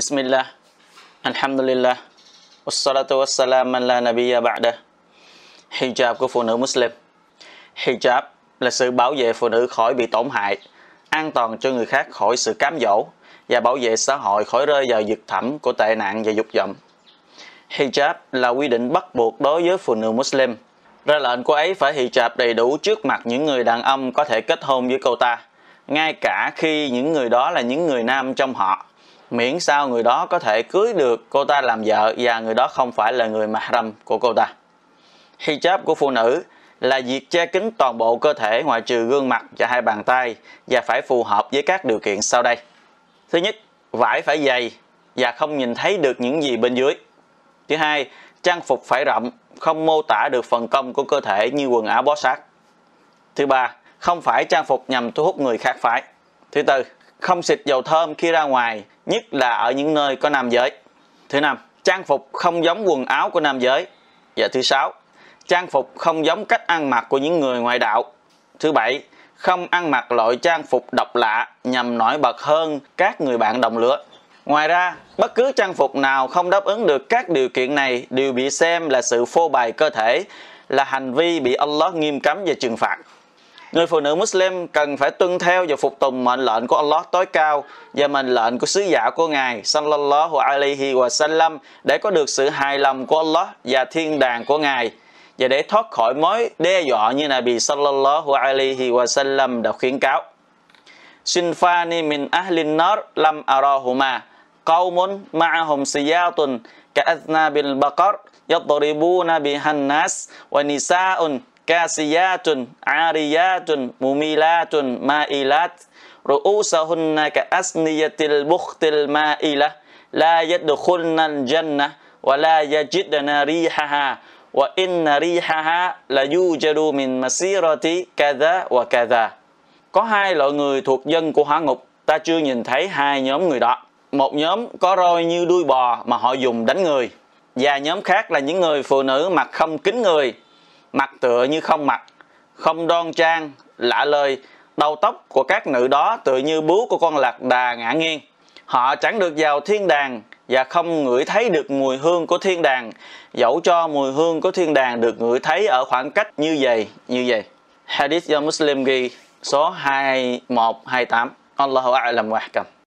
Bismillah, Alhamdulillah, Wassalatu wassalam la nabiyya ba'da. Hijab của phụ nữ Muslim Hijab là sự bảo vệ phụ nữ khỏi bị tổn hại, an toàn cho người khác khỏi sự cám dỗ và bảo vệ xã hội khỏi rơi vào vực thẳm của tệ nạn và dục vọng. Hijab là quy định bắt buộc đối với phụ nữ Muslim. Ra lệnh cô ấy phải hijab đầy đủ trước mặt những người đàn ông có thể kết hôn với cô ta, ngay cả khi những người đó là những người nam trong họ miễn sao người đó có thể cưới được cô ta làm vợ và người đó không phải là người mahram của cô ta. Hijab của phụ nữ là việc che kín toàn bộ cơ thể ngoại trừ gương mặt và hai bàn tay và phải phù hợp với các điều kiện sau đây. Thứ nhất, vải phải dày và không nhìn thấy được những gì bên dưới. Thứ hai, trang phục phải rộng, không mô tả được phần cong của cơ thể như quần áo bó sát. Thứ ba, không phải trang phục nhằm thu hút người khác phải. Thứ tư, không xịt dầu thơm khi ra ngoài nhất là ở những nơi có nam giới. Thứ năm, trang phục không giống quần áo của nam giới. Và thứ sáu, trang phục không giống cách ăn mặc của những người ngoại đạo. Thứ bảy, không ăn mặc loại trang phục độc lạ nhằm nổi bật hơn các người bạn đồng lứa. Ngoài ra, bất cứ trang phục nào không đáp ứng được các điều kiện này đều bị xem là sự phô bày cơ thể, là hành vi bị Allah nghiêm cấm và trừng phạt. Người phụ nữ Muslim cần phải tuân theo và phục tùng mệnh lệnh của Allah tối cao và mệnh lệnh của sứ giả của Ngài sallallahu alaihi wa sallam để có được sự hài lòng của Allah và thiên đàng của Ngài và để thoát khỏi mối đe dọa như bị sallallahu alaihi wa sallam đã khuyến cáo. Sinfani min ahlin nar lam arahuma qaumun ma'ahum siyatun ka'athna bil baqar yadribuna bihan nas wa nisa'un kasiyatun ariyatun mumilatun ma'ilat ru'usahunna ka asniyatil bukhtil ma'ila la yadkhulna al-janna wa la yajidna rihaha wa inna rihaha la yujadu min masirati kadha wa kadha có hai loại người thuộc dân của hỏa ngục ta chưa nhìn thấy hai nhóm người đó một nhóm có roi như đuôi bò mà họ dùng đánh người và nhóm khác là những người phụ nữ mặc không kính người mặt tựa như không mặt không đoan trang lạ lời đầu tóc của các nữ đó tựa như bướu của con lạc đà ngã nghiêng họ chẳng được vào thiên đàng và không ngửi thấy được mùi hương của thiên đàng dẫu cho mùi hương của thiên đàng được ngửi thấy ở khoảng cách như vậy như vậy hadith do muslim ghi số 2128 Allahu a'lam wa ahkam